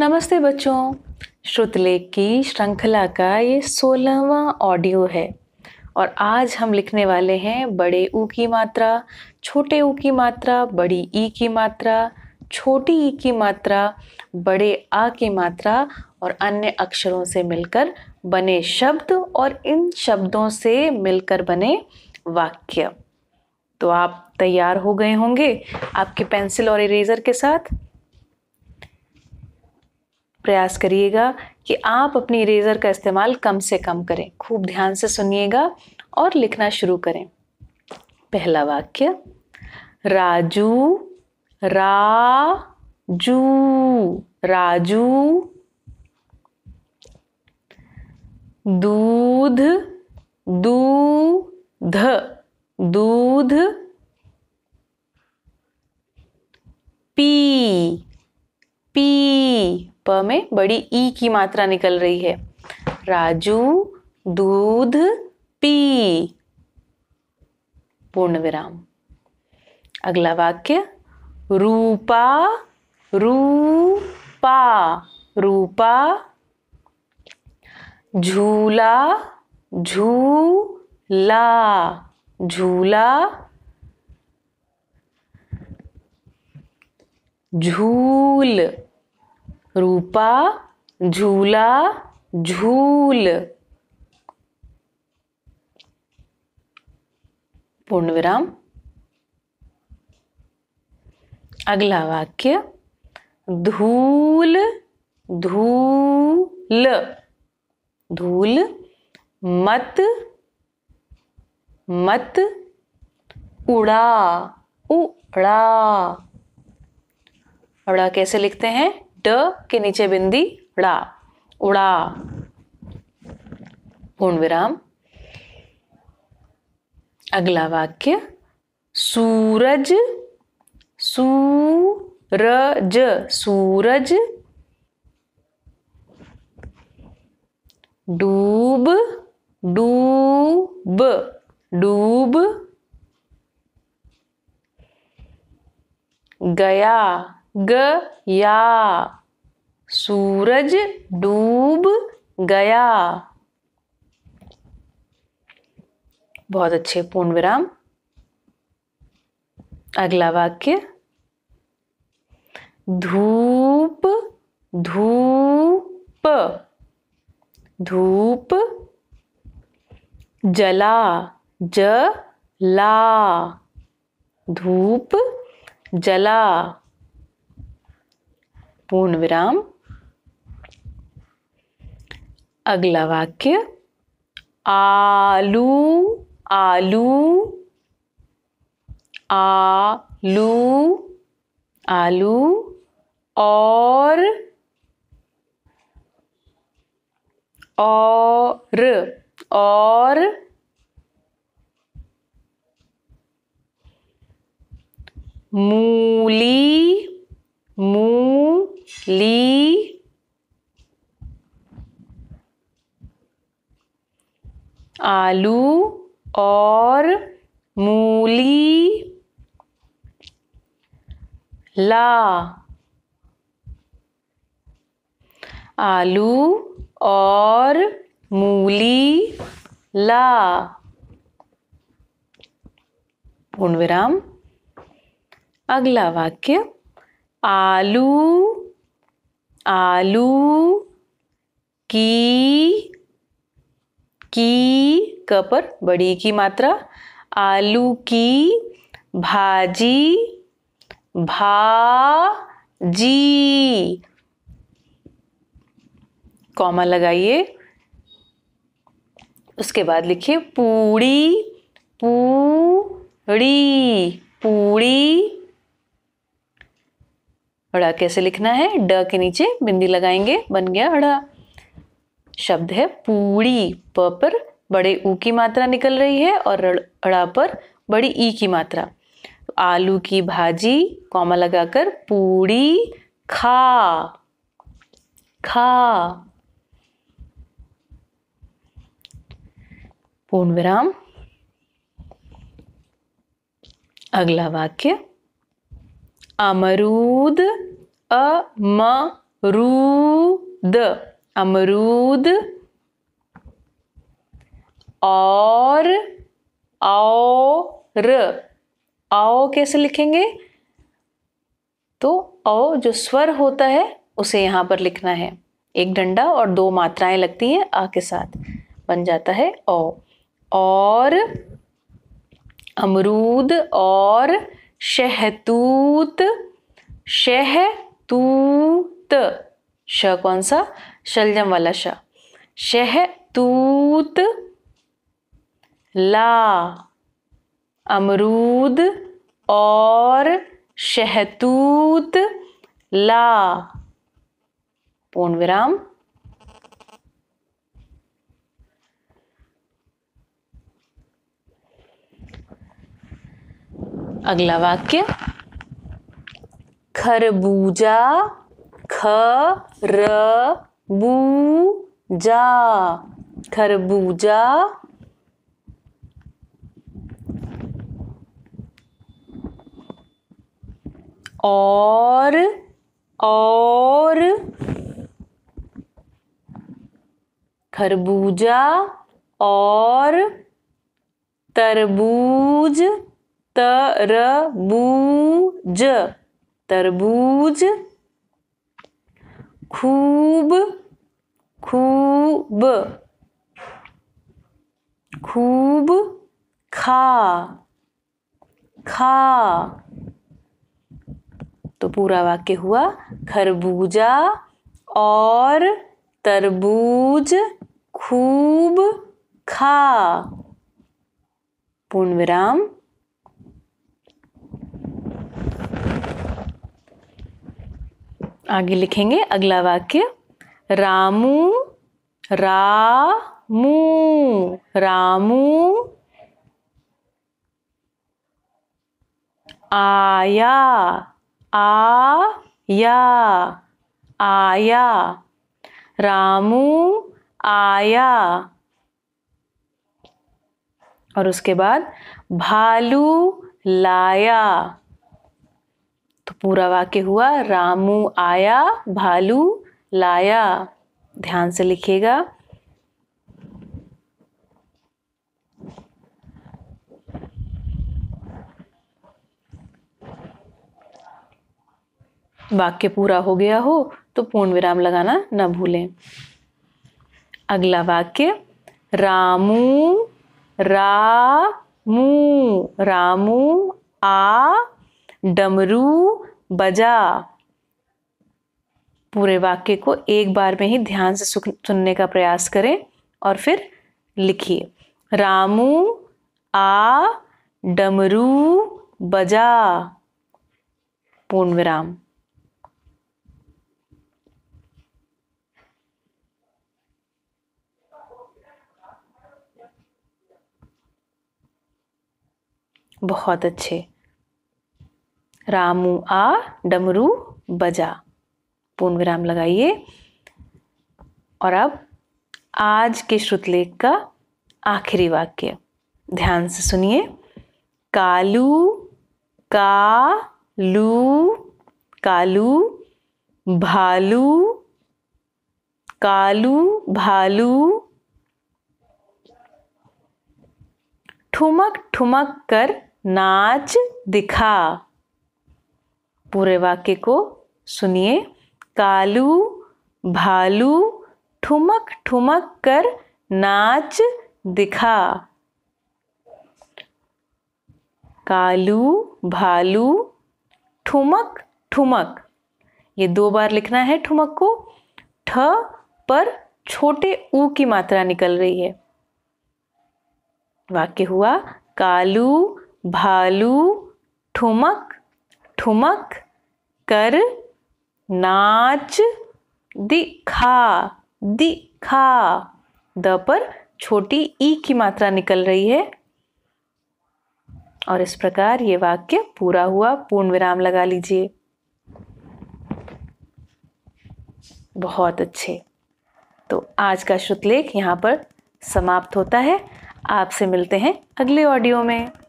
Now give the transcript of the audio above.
नमस्ते बच्चों श्रुतलेख की श्रृंखला का ये सोलहवा ऑडियो है और आज हम लिखने वाले हैं बड़े ऊ की मात्रा छोटे ऊ की मात्रा बड़ी ई की मात्रा छोटी ई की मात्रा बड़े आ की मात्रा और अन्य अक्षरों से मिलकर बने शब्द और इन शब्दों से मिलकर बने वाक्य तो आप तैयार हो गए होंगे आपके पेंसिल और इरेजर के साथ प्रयास करिएगा कि आप अपनी इरेज़र का इस्तेमाल कम से कम करें खूब ध्यान से सुनिएगा और लिखना शुरू करें पहला वाक्य राजू रा जू राजू दूध दूध दूध पी प में बड़ी ई की मात्रा निकल रही है राजू दूध पी पूर्ण विराम अगला वाक्य रूपा रूपा रूपा झूला झूला झूला झूल रूपा झूला झूल पूर्ण विराम अगला वाक्य धूल धूल धूल मत मत उड़ा उड़ा उड़ा कैसे लिखते हैं ड के नीचे बिंदी उड़ा उड़ा पूर्ण विराम अगला वाक्य सूरज सूरज सूरज डूब डूब डूब गया गया सूरज डूब गया बहुत अच्छे पूर्ण विराम अगला वाक्य धूप धूप धूप जला ज ला धूप जला पूर्ण विराम अगला वाक्य आलू आलू आलू आलू और और और मूली मूली आलू और मूली ला आलू और मूली ला पूर्ण विराम अगला वाक्य आलू आलू की की क पर बड़ी की मात्रा आलू की भाजी भाजी कॉमा लगाइए उसके बाद लिखिए पूड़ी पूड़ी पूड़ी अड़ा कैसे लिखना है ड के नीचे बिंदी लगाएंगे बन गया अड़ा शब्द है पूड़ी पपर पर बड़े ऊ की मात्रा निकल रही है और अड़ा पर बड़ी ई की मात्रा आलू की भाजी कॉमा लगाकर पूड़ी खा खा पूर्ण विराम अगला वाक्य अमरूद अमरूद अमरूद और और आओ कैसे लिखेंगे तो औ जो स्वर होता है उसे यहाँ पर लिखना है एक डंडा और दो मात्राएं लगती हैं आ के साथ बन जाता है औ और अमरूद और शहतूत शहतूत श कौन सा शलजम वाला शाह शहतूत ला अमरूद और शहतूत ला पूर्ण विराम अगला वाक्य खरबूजा ख र बू जा खरबूजा और और खरबूजा और तरबूज तरबूज तरबूज खूब खूब खूब खा खा तो पूरा वाक्य हुआ खरबूजा और तरबूज खूब खा पूर्ण विराम आगे लिखेंगे अगला वाक्य रामू रामू रामू आया आया आया रामू आया और उसके बाद भालू लाया तो पूरा वाक्य हुआ रामू आया भालू लाया ध्यान से लिखिएगा वाक्य पूरा हो गया हो तो पूर्ण विराम लगाना ना भूलें अगला वाक्य रामू रा मू रामू आ डमरू बजा पूरे वाक्य को एक बार में ही ध्यान से सुनने का प्रयास करें और फिर लिखिए रामू आ डमरू बजा पूर्ण विराम बहुत अच्छे रामू आ डमरू बजा पूर्ण विराम लगाइए और अब आज के श्रुतलेख का आखिरी वाक्य ध्यान से सुनिए कालू का लू कालू भालू कालू भालू ठुमक ठुमक कर नाच दिखा पूरे वाक्य को सुनिए कालू भालू ठुमक ठुमक कर नाच दिखा कालू भालू ठुमक ठुमक ये दो बार लिखना है ठुमक को ठ पर छोटे ऊ की मात्रा निकल रही है वाक्य हुआ कालू भालू ठुमक ठुमक कर नाच दिखा दिखा द पर छोटी ई की मात्रा निकल रही है और इस प्रकार ये वाक्य पूरा हुआ पूर्ण विराम लगा लीजिए बहुत अच्छे तो आज का श्रुतलेख यहाँ पर समाप्त होता है आपसे मिलते हैं अगले ऑडियो में